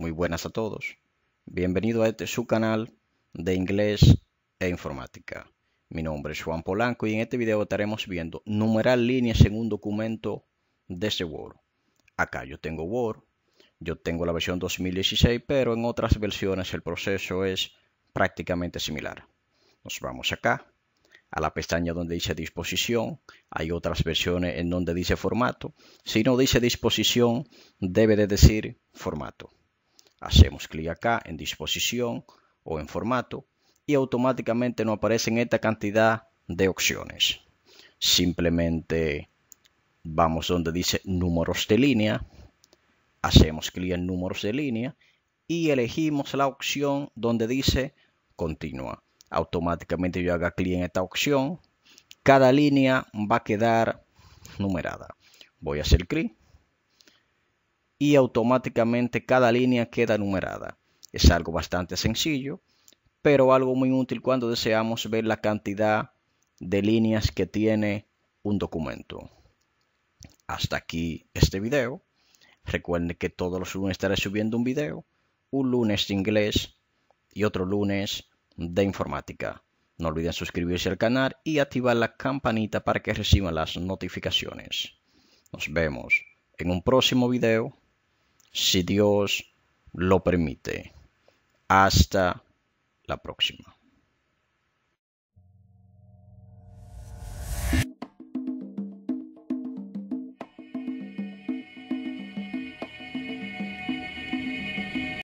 Muy buenas a todos. Bienvenido a este su canal de inglés e informática. Mi nombre es Juan Polanco y en este video estaremos viendo numerar líneas en un documento de ese Word. Acá yo tengo Word, yo tengo la versión 2016, pero en otras versiones el proceso es prácticamente similar. Nos vamos acá, a la pestaña donde dice disposición. Hay otras versiones en donde dice formato. Si no dice disposición, debe de decir formato. Hacemos clic acá en disposición o en formato y automáticamente nos aparecen esta cantidad de opciones. Simplemente vamos donde dice números de línea, hacemos clic en números de línea y elegimos la opción donde dice continua. Automáticamente yo haga clic en esta opción, cada línea va a quedar numerada. Voy a hacer clic y automáticamente cada línea queda numerada. Es algo bastante sencillo, pero algo muy útil cuando deseamos ver la cantidad de líneas que tiene un documento. Hasta aquí este video. Recuerden que todos los lunes estaré subiendo un video, un lunes de inglés y otro lunes de informática. No olviden suscribirse al canal y activar la campanita para que reciban las notificaciones. Nos vemos en un próximo video si Dios lo permite. Hasta la próxima.